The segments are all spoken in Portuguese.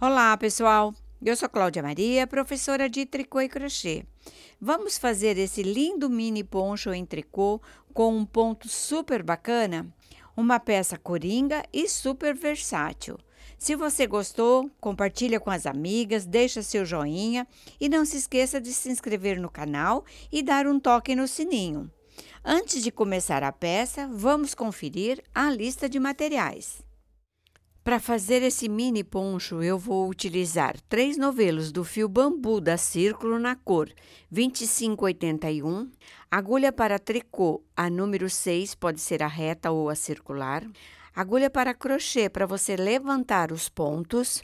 Olá, pessoal! Eu sou Cláudia Maria, professora de tricô e crochê. Vamos fazer esse lindo mini poncho em tricô com um ponto super bacana? Uma peça coringa e super versátil. Se você gostou, compartilha com as amigas, deixa seu joinha e não se esqueça de se inscrever no canal e dar um toque no sininho. Antes de começar a peça, vamos conferir a lista de materiais. Para fazer esse mini poncho, eu vou utilizar três novelos do fio bambu da Círculo na cor 2581, agulha para tricô a número 6, pode ser a reta ou a circular, agulha para crochê para você levantar os pontos,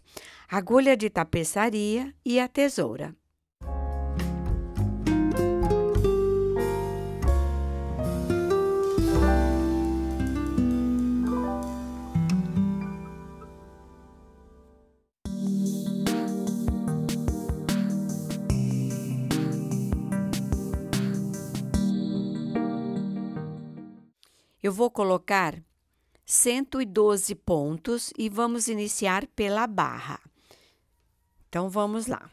agulha de tapeçaria e a tesoura. Eu vou colocar 112 pontos e vamos iniciar pela barra. Então vamos lá.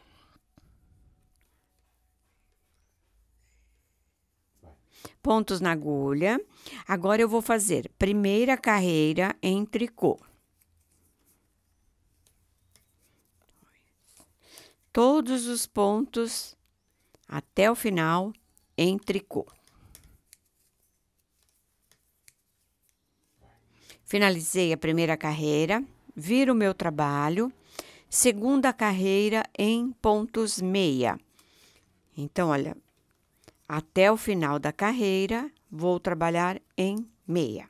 Pontos na agulha. Agora eu vou fazer primeira carreira em tricô. Todos os pontos até o final em tricô. Finalizei a primeira carreira, viro o meu trabalho, segunda carreira em pontos meia. Então, olha, até o final da carreira vou trabalhar em meia.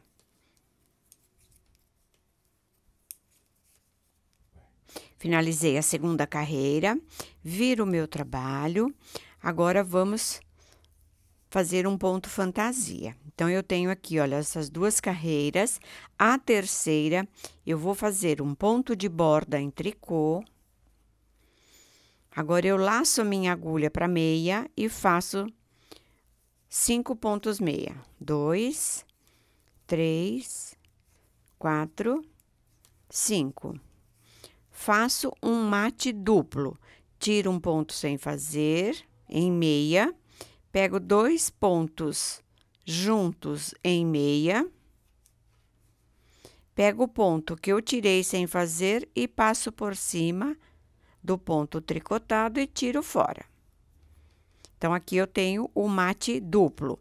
Finalizei a segunda carreira, viro o meu trabalho. Agora vamos fazer um ponto fantasia. Então, eu tenho aqui, olha, essas duas carreiras. A terceira, eu vou fazer um ponto de borda em tricô. Agora, eu laço minha agulha para meia e faço cinco pontos meia. Dois, três, quatro, cinco. Faço um mate duplo. Tiro um ponto sem fazer em meia Pego dois pontos juntos em meia. Pego o ponto que eu tirei sem fazer e passo por cima do ponto tricotado e tiro fora. Então, aqui eu tenho o mate duplo.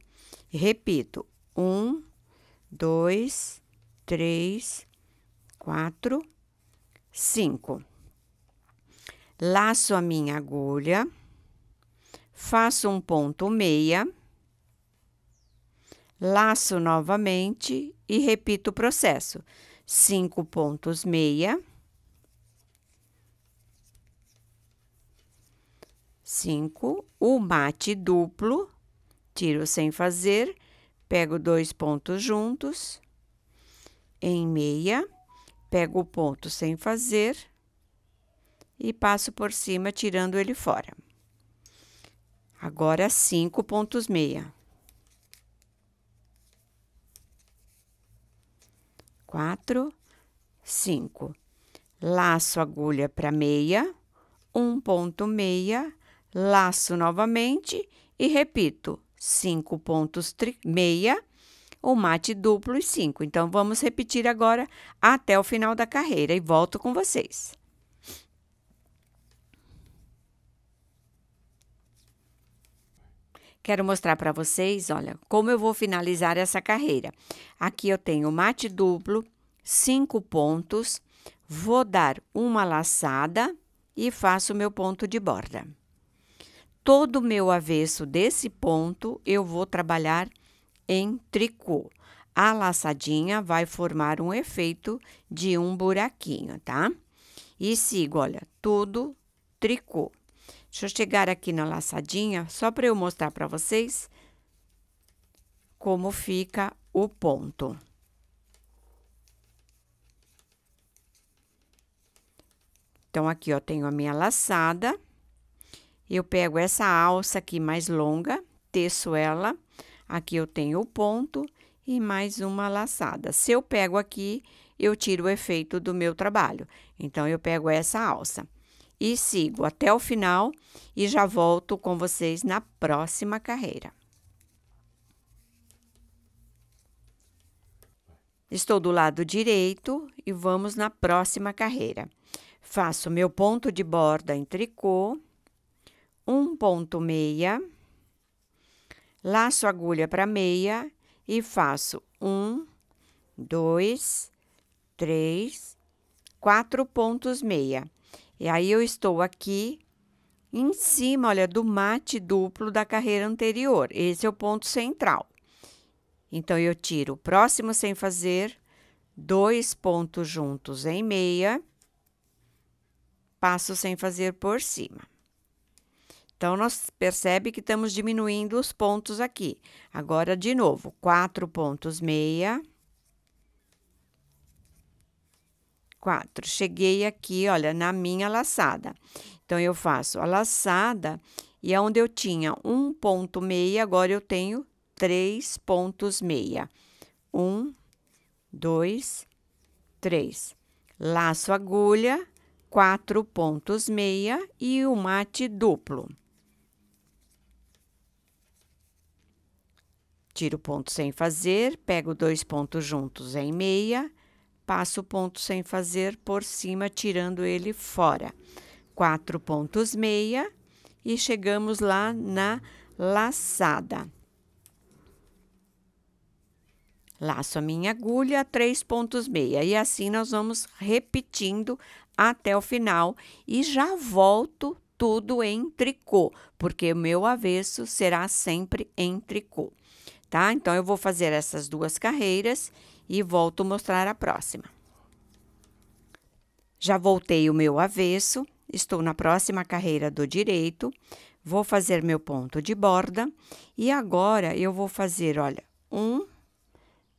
Repito, um, dois, três, quatro, cinco. Laço a minha agulha faço um ponto meia, laço novamente e repito o processo. Cinco pontos meia, cinco, o mate duplo, tiro sem fazer, pego dois pontos juntos, em meia, pego o ponto sem fazer e passo por cima tirando ele fora. Agora, cinco pontos meia. Quatro, cinco. Laço agulha para meia, um ponto meia, laço novamente e repito, cinco pontos meia, o mate duplo e cinco. Então, vamos repetir agora até o final da carreira e volto com vocês. Quero mostrar para vocês, olha, como eu vou finalizar essa carreira. Aqui eu tenho mate duplo, cinco pontos, vou dar uma laçada e faço meu ponto de borda. Todo o meu avesso desse ponto eu vou trabalhar em tricô. A laçadinha vai formar um efeito de um buraquinho, tá? E sigo, olha, tudo tricô. Deixa eu chegar aqui na laçadinha, só para eu mostrar para vocês como fica o ponto. Então, aqui, ó, tenho a minha laçada. Eu pego essa alça aqui mais longa, teço ela. Aqui eu tenho o ponto e mais uma laçada. Se eu pego aqui, eu tiro o efeito do meu trabalho. Então, eu pego essa alça e sigo até o final e já volto com vocês na próxima carreira. Estou do lado direito e vamos na próxima carreira. Faço meu ponto de borda em tricô, 1.6, laço agulha para meia e faço um, dois, três, quatro pontos meia e aí eu estou aqui em cima, olha, do mate duplo da carreira anterior. Esse é o ponto central. Então, eu tiro o próximo sem fazer, dois pontos juntos em meia, passo sem fazer por cima. Então, nós percebe que estamos diminuindo os pontos aqui. Agora, de novo, quatro pontos meia, quatro. Cheguei aqui, olha, na minha laçada. Então, eu faço a laçada e é onde eu tinha um ponto meia agora eu tenho três pontos meia. 1, 2, 3. Laço agulha, quatro pontos meia e o mate duplo. Tiro ponto sem fazer, pego dois pontos juntos em meia Passa o ponto sem fazer por cima, tirando ele fora. Quatro pontos meia e chegamos lá na laçada. Laço a minha agulha, três pontos meia. E assim nós vamos repetindo até o final e já volto tudo em tricô, porque o meu avesso será sempre em tricô, tá? Então eu vou fazer essas duas carreiras e volto mostrar a próxima. Já voltei o meu avesso, estou na próxima carreira do direito, vou fazer meu ponto de borda e agora eu vou fazer, olha, um,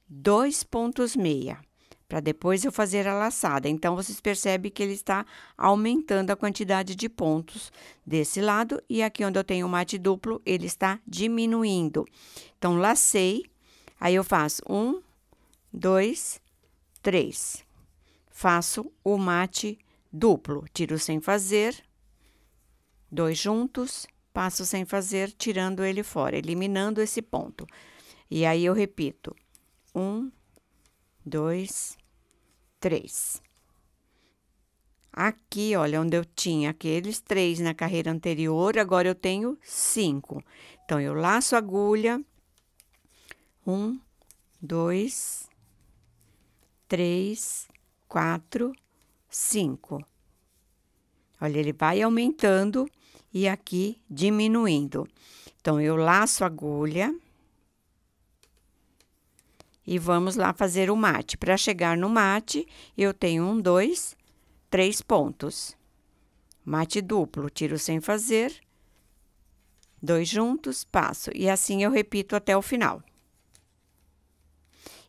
dois pontos meia, para depois eu fazer a laçada. Então, vocês percebem que ele está aumentando a quantidade de pontos desse lado e aqui onde eu tenho o mate duplo, ele está diminuindo. Então, lacei, aí eu faço um, dois, três. Faço o mate duplo, tiro sem fazer, dois juntos, passo sem fazer, tirando ele fora, eliminando esse ponto. E aí eu repito: um, dois, três. Aqui, olha, onde eu tinha aqueles três na carreira anterior, agora eu tenho cinco. Então, eu laço a agulha. Um, dois, três, quatro, cinco. Olha, ele vai aumentando e aqui diminuindo. Então, eu laço a agulha e vamos lá fazer o mate. Para chegar no mate, eu tenho um, dois, três pontos. Mate duplo, tiro sem fazer, dois juntos, passo. E assim eu repito até o final.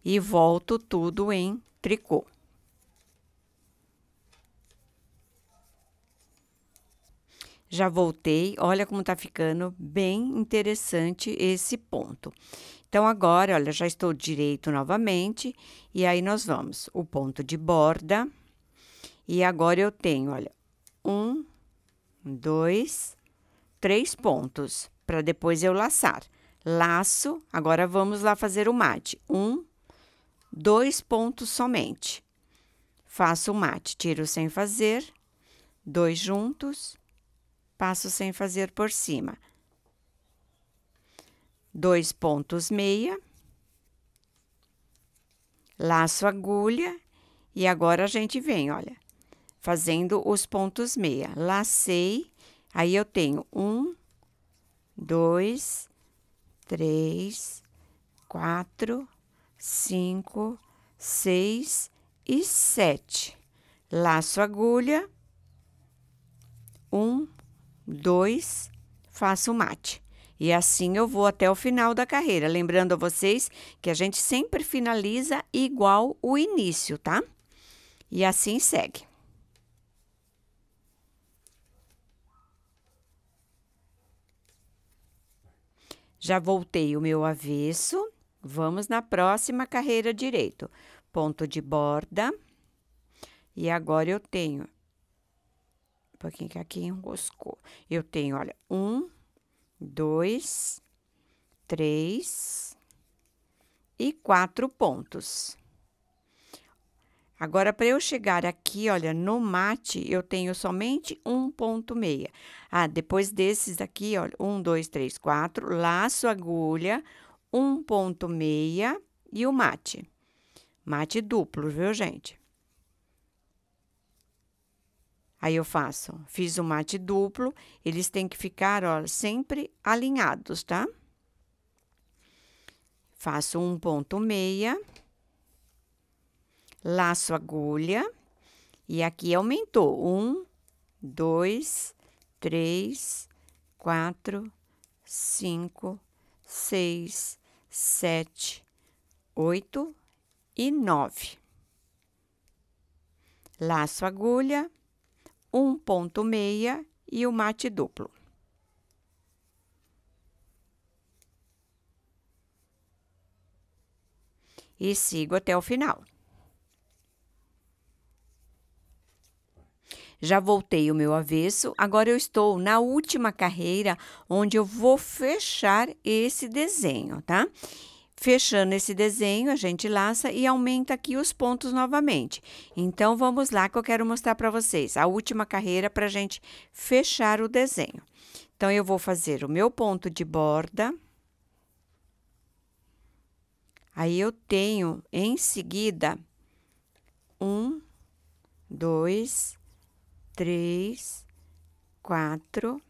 E volto tudo em tricô. Já voltei, olha como tá ficando bem interessante esse ponto. Então, agora, olha, já estou direito novamente, e aí nós vamos o ponto de borda, e agora eu tenho, olha, um, dois, três pontos, para depois eu laçar. Laço, agora vamos lá fazer o mate. Um, dois pontos somente. Faço o mate, tiro sem fazer, dois juntos, passo sem fazer por cima. Dois pontos meia, laço agulha e agora a gente vem, olha, fazendo os pontos meia. Lacei, aí eu tenho um, dois, três, quatro, cinco, seis e sete. Laço agulha. Um, dois, faço mate. E assim eu vou até o final da carreira. Lembrando a vocês que a gente sempre finaliza igual o início, tá? E assim segue. Já voltei o meu avesso Vamos na próxima carreira direito. Ponto de borda. E agora eu tenho... Um pouquinho que aqui enroscou. Eu tenho, olha, um, dois, três e quatro pontos. Agora, para eu chegar aqui, olha, no mate, eu tenho somente um ponto meia. Ah, depois desses aqui, olha, um, dois, três, quatro, laço agulha, 1,6 e o mate. Mate duplo, viu, gente? Aí eu faço, fiz o mate duplo, eles têm que ficar, ó, sempre alinhados, tá? Faço 1,6, laço agulha, e aqui aumentou. 1, 2, 3, 4, 5, 6, sete, oito e nove. Laço agulha, um ponto meia e o mate duplo. E sigo até o final. Já voltei o meu avesso, agora eu estou na última carreira onde eu vou fechar esse desenho, tá? Fechando esse desenho, a gente laça e aumenta aqui os pontos novamente. Então, vamos lá que eu quero mostrar para vocês a última carreira para a gente fechar o desenho. Então, eu vou fazer o meu ponto de borda. Aí, eu tenho, em seguida, um, dois, três, quatro,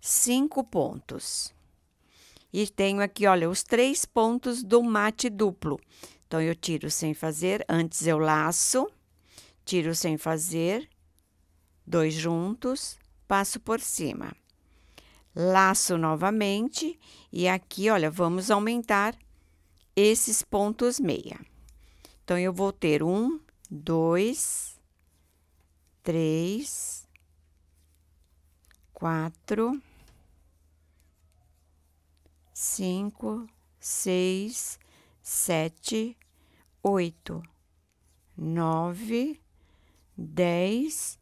cinco pontos. E tenho aqui, olha, os três pontos do mate duplo. Então, eu tiro sem fazer, antes eu laço, tiro sem fazer, dois juntos, passo por cima. Laço novamente e aqui, olha, vamos aumentar esses pontos meia. Então, eu vou ter um, dois, três, quatro, cinco, seis, sete, oito, nove, dez,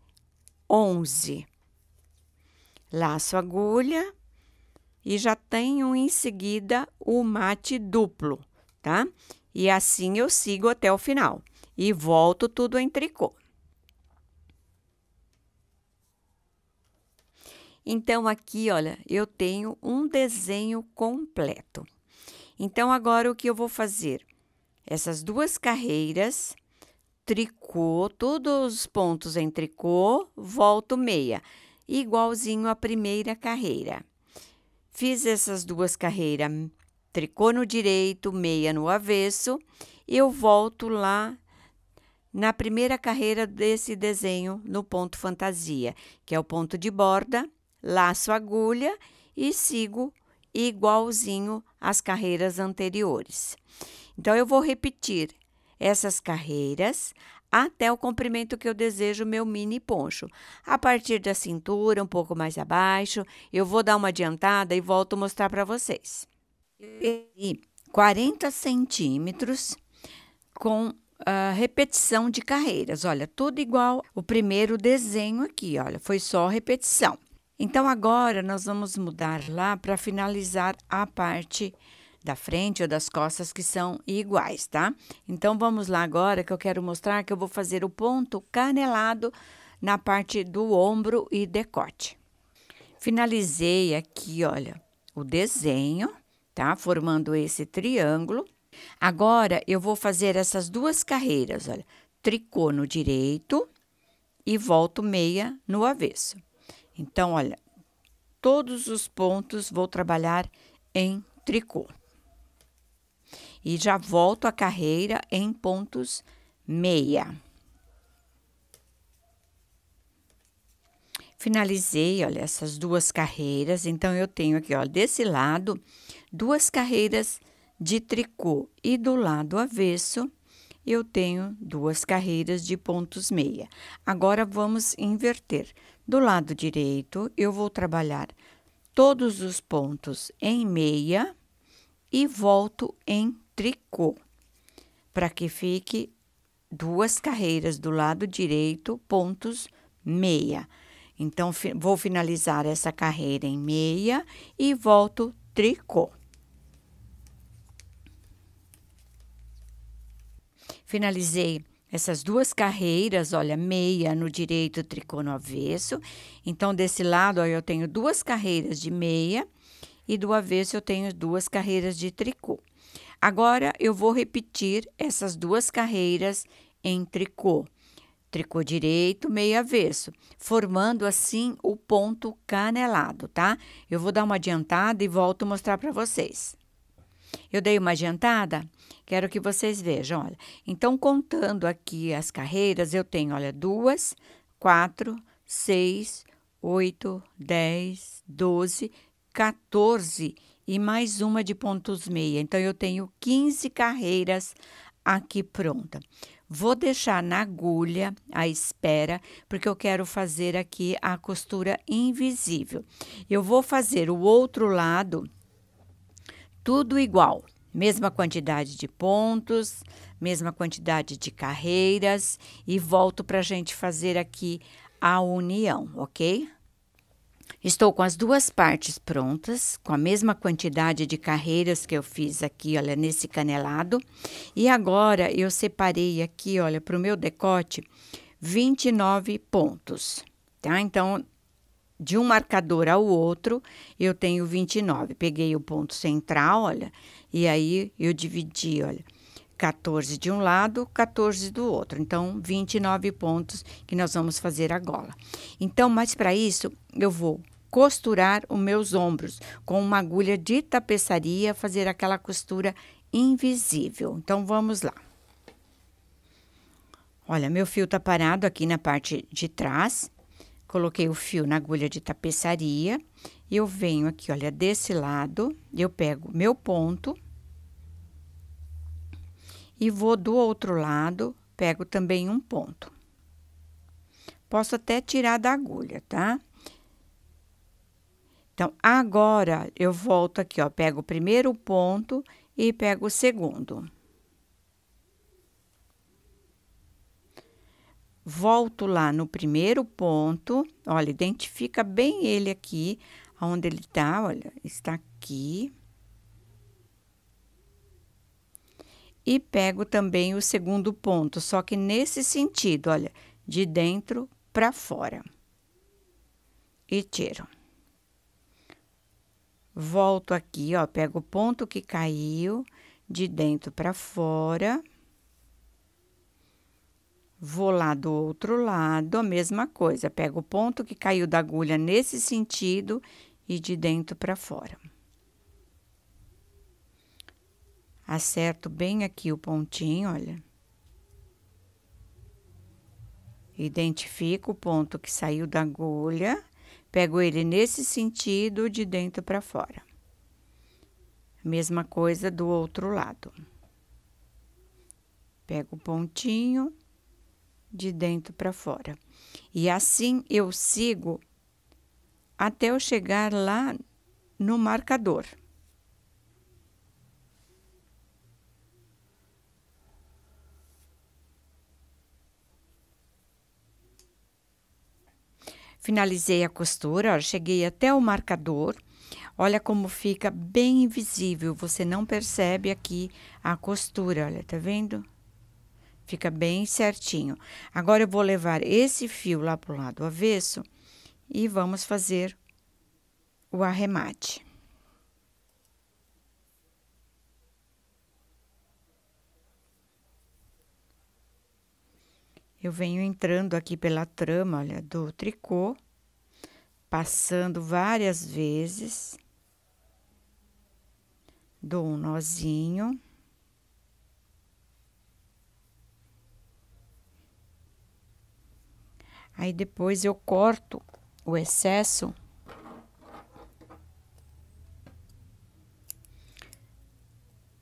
onze. Laço agulha e já tenho em seguida o mate duplo, tá? E assim eu sigo até o final e volto tudo em tricô. Então, aqui, olha, eu tenho um desenho completo. Então, agora o que eu vou fazer? Essas duas carreiras, tricô, todos os pontos em tricô, volto meia, igualzinho à primeira carreira. Fiz essas duas carreiras, tricô no direito, meia no avesso, eu volto lá na primeira carreira desse desenho no ponto fantasia, que é o ponto de borda laço agulha e sigo igualzinho às carreiras anteriores. Então, eu vou repetir essas carreiras até o comprimento que eu desejo meu mini poncho. A partir da cintura, um pouco mais abaixo, eu vou dar uma adiantada e volto mostrar para vocês. E 40 centímetros com uh, repetição de carreiras. Olha, tudo igual o primeiro desenho aqui, olha, foi só repetição. Então agora nós vamos mudar lá para finalizar a parte da frente ou das costas que são iguais, tá? Então vamos lá agora que eu quero mostrar que eu vou fazer o ponto canelado na parte do ombro e decote. Finalizei aqui, olha, o desenho, tá? Formando esse triângulo. Agora, eu vou fazer essas duas carreiras, olha, tricô no direito e volto meia no avesso. Então, olha, todos os pontos vou trabalhar em tricô. E já volto a carreira em pontos meia. Finalizei, olha, essas duas carreiras. Então, eu tenho aqui, olha, desse lado, duas carreiras de tricô. E do lado avesso, eu tenho duas carreiras de pontos meia. Agora, vamos inverter. Do lado direito, eu vou trabalhar todos os pontos em meia e volto em tricô, para que fique duas carreiras do lado direito, pontos meia. Então, fi vou finalizar essa carreira em meia e volto tricô. Finalizei essas duas carreiras, olha, meia no direito, tricô no avesso. Então, desse lado, ó, eu tenho duas carreiras de meia e do avesso eu tenho duas carreiras de tricô. Agora, eu vou repetir essas duas carreiras em tricô. Tricô direito, meio avesso, formando assim o ponto canelado, tá? Eu vou dar uma adiantada e volto mostrar para vocês. Eu dei uma adiantada? Quero que vocês vejam, olha. Então, contando aqui as carreiras, eu tenho, olha, duas, quatro, seis, oito, dez, doze, quatorze e mais uma de pontos meia. Então, eu tenho 15 carreiras aqui pronta. Vou deixar na agulha a espera, porque eu quero fazer aqui a costura invisível. Eu vou fazer o outro lado tudo igual mesma quantidade de pontos, mesma quantidade de carreiras e volto para a gente fazer aqui a união, ok? Estou com as duas partes prontas, com a mesma quantidade de carreiras que eu fiz aqui, olha, nesse canelado. E agora eu separei aqui, olha, para o meu decote, 29 pontos, tá? Então, de um marcador ao outro, eu tenho 29. Peguei o ponto central, olha, e aí eu dividi, olha, 14 de um lado, 14 do outro. Então, 29 pontos que nós vamos fazer agora. Então, mas para isso, eu vou costurar os meus ombros com uma agulha de tapeçaria, fazer aquela costura invisível. Então, vamos lá. Olha, meu fio tá parado aqui na parte de trás. Coloquei o fio na agulha de tapeçaria. Eu venho aqui, olha, desse lado, eu pego meu ponto e vou do outro lado, pego também um ponto. Posso até tirar da agulha, tá? Então, agora eu volto aqui, ó, pego o primeiro ponto e pego o segundo. volto lá no primeiro ponto, olha, identifica bem ele aqui, onde ele está, olha, está aqui. E pego também o segundo ponto, só que nesse sentido, olha, de dentro para fora. E tiro. Volto aqui, ó, pego o ponto que caiu de dentro para fora Vou lá do outro lado, a mesma coisa. Pego o ponto que caiu da agulha nesse sentido e de dentro para fora. Acerto bem aqui o pontinho, olha. Identifico o ponto que saiu da agulha, pego ele nesse sentido de dentro para fora. Mesma coisa do outro lado. Pego o pontinho, de dentro para fora. E assim eu sigo até eu chegar lá no marcador. Finalizei a costura, ó, cheguei até o marcador. Olha como fica bem invisível, você não percebe aqui a costura, olha, tá vendo? Fica bem certinho. Agora eu vou levar esse fio lá para o lado avesso e vamos fazer o arremate. Eu venho entrando aqui pela trama, olha, do tricô, passando várias vezes, dou um nozinho. Aí depois eu corto o excesso.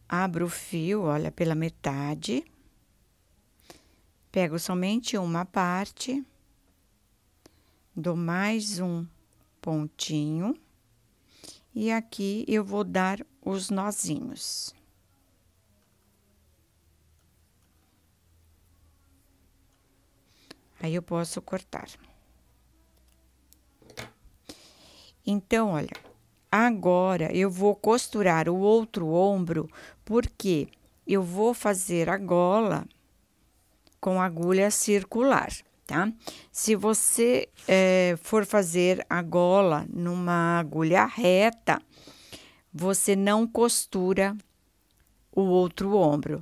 Abro o fio, olha, pela metade. Pego somente uma parte. Dou mais um pontinho. E aqui eu vou dar os nozinhos. Aí eu posso cortar. Então, olha, agora eu vou costurar o outro ombro, porque eu vou fazer a gola com agulha circular, tá? Se você é, for fazer a gola numa agulha reta, você não costura o outro ombro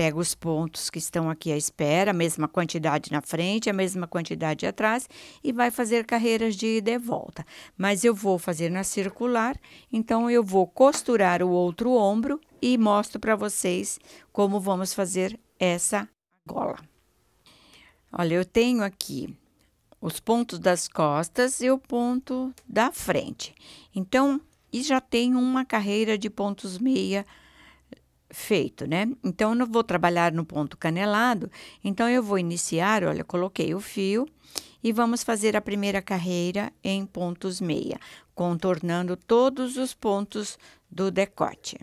pega os pontos que estão aqui à espera, a mesma quantidade na frente, a mesma quantidade atrás, e vai fazer carreiras de ida e volta. Mas eu vou fazer na circular, então eu vou costurar o outro ombro e mostro para vocês como vamos fazer essa gola. Olha, eu tenho aqui os pontos das costas e o ponto da frente. Então, e já tenho uma carreira de pontos meia feito, né? Então, eu não vou trabalhar no ponto canelado, então eu vou iniciar, olha, coloquei o fio e vamos fazer a primeira carreira em pontos meia, contornando todos os pontos do decote.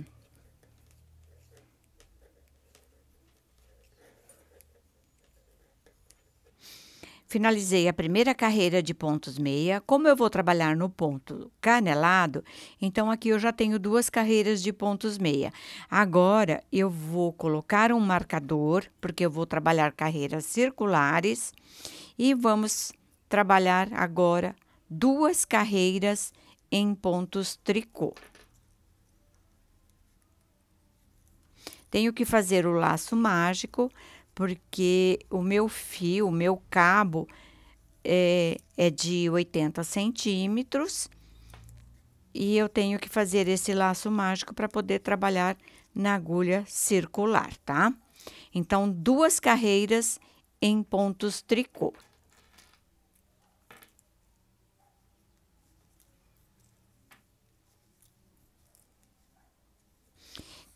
Finalizei a primeira carreira de pontos meia. Como eu vou trabalhar no ponto canelado, então aqui eu já tenho duas carreiras de pontos meia. Agora eu vou colocar um marcador, porque eu vou trabalhar carreiras circulares e vamos trabalhar agora duas carreiras em pontos tricô. Tenho que fazer o laço mágico porque o meu fio, o meu cabo é, é de 80 centímetros e eu tenho que fazer esse laço mágico para poder trabalhar na agulha circular, tá? Então, duas carreiras em pontos tricô.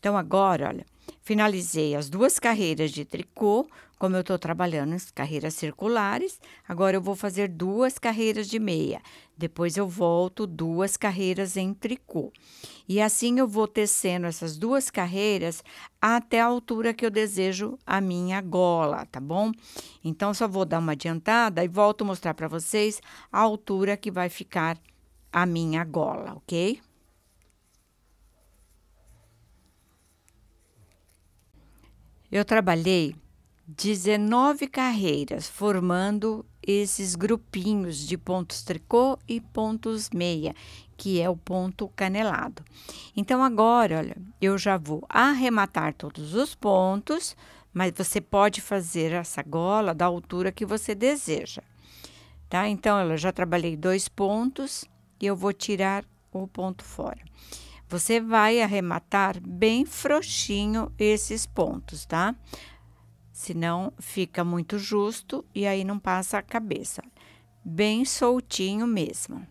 Então, agora, olha, Finalizei as duas carreiras de tricô, como eu estou trabalhando as carreiras circulares, agora eu vou fazer duas carreiras de meia. Depois eu volto duas carreiras em tricô. E assim eu vou tecendo essas duas carreiras até a altura que eu desejo a minha gola, tá bom? Então só vou dar uma adiantada e volto mostrar para vocês a altura que vai ficar a minha gola, ok? Eu trabalhei 19 carreiras formando esses grupinhos de pontos tricô e pontos meia, que é o ponto canelado. Então agora, olha, eu já vou arrematar todos os pontos, mas você pode fazer essa gola da altura que você deseja. Tá? Então, eu já trabalhei dois pontos e eu vou tirar o ponto fora. Você vai arrematar bem frouxinho esses pontos, tá? Senão fica muito justo e aí não passa a cabeça. Bem soltinho mesmo.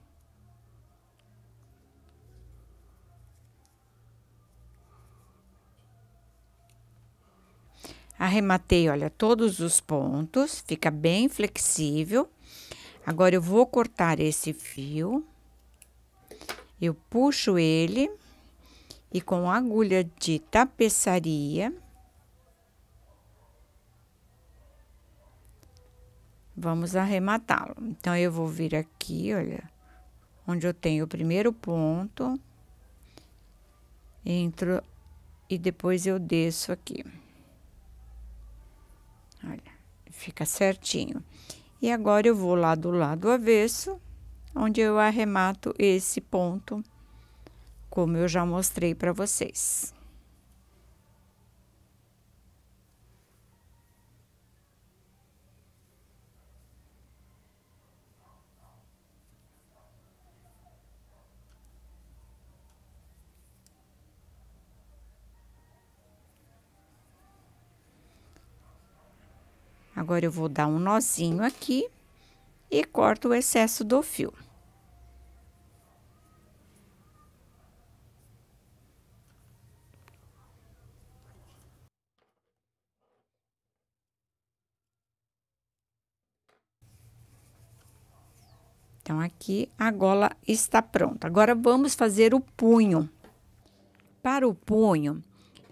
Arrematei, olha, todos os pontos, fica bem flexível. Agora, eu vou cortar esse fio, eu puxo ele e com agulha de tapeçaria. Vamos arrematá-lo. Então, eu vou vir aqui, olha, onde eu tenho o primeiro ponto, entro e depois eu desço aqui. Olha, fica certinho. E agora, eu vou lá do lado avesso, onde eu arremato esse ponto como eu já mostrei para vocês. Agora, eu vou dar um nozinho aqui e corto o excesso do fio. aqui a gola está pronta. Agora vamos fazer o punho. Para o punho,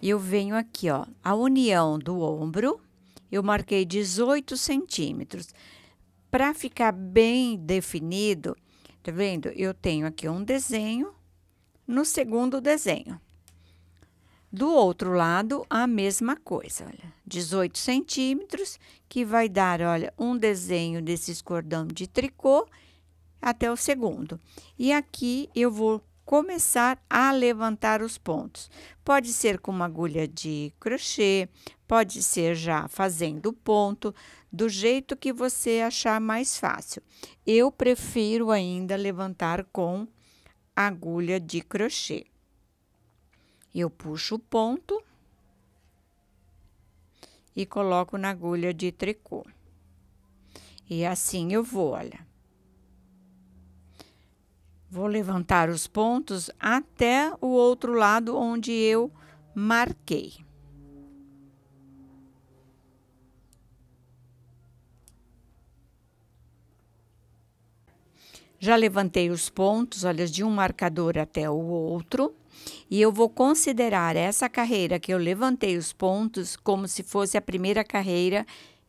eu venho aqui, ó, a união do ombro, eu marquei 18 centímetros. Para ficar bem definido, tá vendo? Eu tenho aqui um desenho no segundo desenho. Do outro lado, a mesma coisa, olha, 18 centímetros, que vai dar, olha, um desenho desses cordão de tricô até o segundo. E aqui eu vou começar a levantar os pontos. Pode ser com uma agulha de crochê, pode ser já fazendo ponto, do jeito que você achar mais fácil. Eu prefiro ainda levantar com agulha de crochê. Eu puxo o ponto e coloco na agulha de tricô. E assim eu vou, olha. Vou levantar os pontos até o outro lado onde eu marquei. Já levantei os pontos, olha, de um marcador até o outro, e eu vou considerar essa carreira que eu levantei os pontos como se fosse a primeira carreira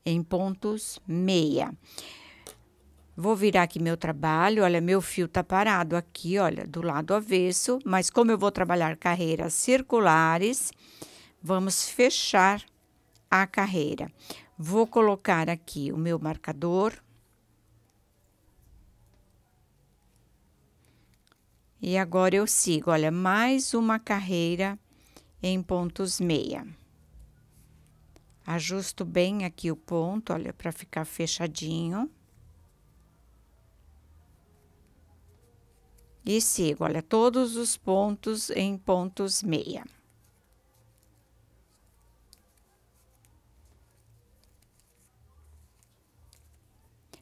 em pontos meia. Vou virar aqui meu trabalho, olha, meu fio tá parado aqui, olha, do lado avesso, mas como eu vou trabalhar carreiras circulares, vamos fechar a carreira. Vou colocar aqui o meu marcador. E agora eu sigo, olha, mais uma carreira em pontos meia. Ajusto bem aqui o ponto, olha, para ficar fechadinho. E sigo, olha, todos os pontos em pontos meia.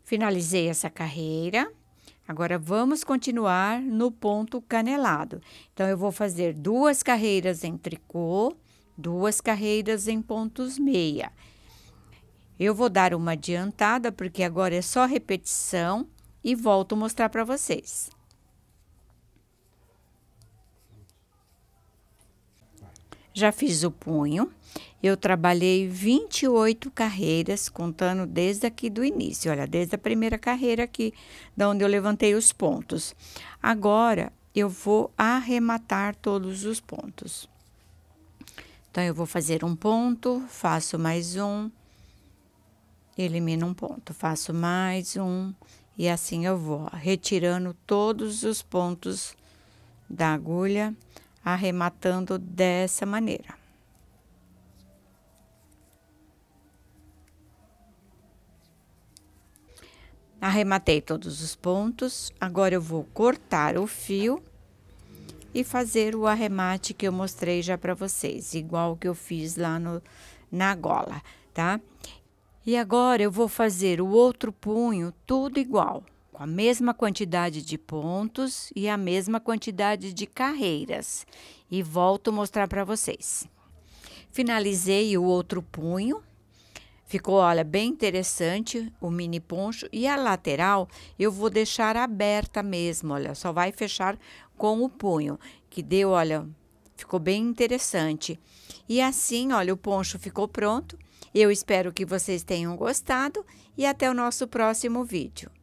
Finalizei essa carreira. Agora, vamos continuar no ponto canelado. Então, eu vou fazer duas carreiras em tricô, duas carreiras em pontos meia. Eu vou dar uma adiantada, porque agora é só repetição, e volto mostrar para vocês. Já fiz o punho. Eu trabalhei 28 carreiras, contando desde aqui do início, olha, desde a primeira carreira aqui, da onde eu levantei os pontos. Agora eu vou arrematar todos os pontos. Então eu vou fazer um ponto, faço mais um, elimino um ponto, faço mais um e assim eu vou retirando todos os pontos da agulha arrematando dessa maneira. Arrematei todos os pontos, agora eu vou cortar o fio e fazer o arremate que eu mostrei já para vocês, igual que eu fiz lá no, na gola, tá? E agora eu vou fazer o outro punho tudo igual com a mesma quantidade de pontos e a mesma quantidade de carreiras. E volto mostrar para vocês. Finalizei o outro punho. Ficou, olha, bem interessante o mini poncho. E a lateral eu vou deixar aberta mesmo, olha. Só vai fechar com o punho, que deu, olha, ficou bem interessante. E assim, olha, o poncho ficou pronto. Eu espero que vocês tenham gostado e até o nosso próximo vídeo.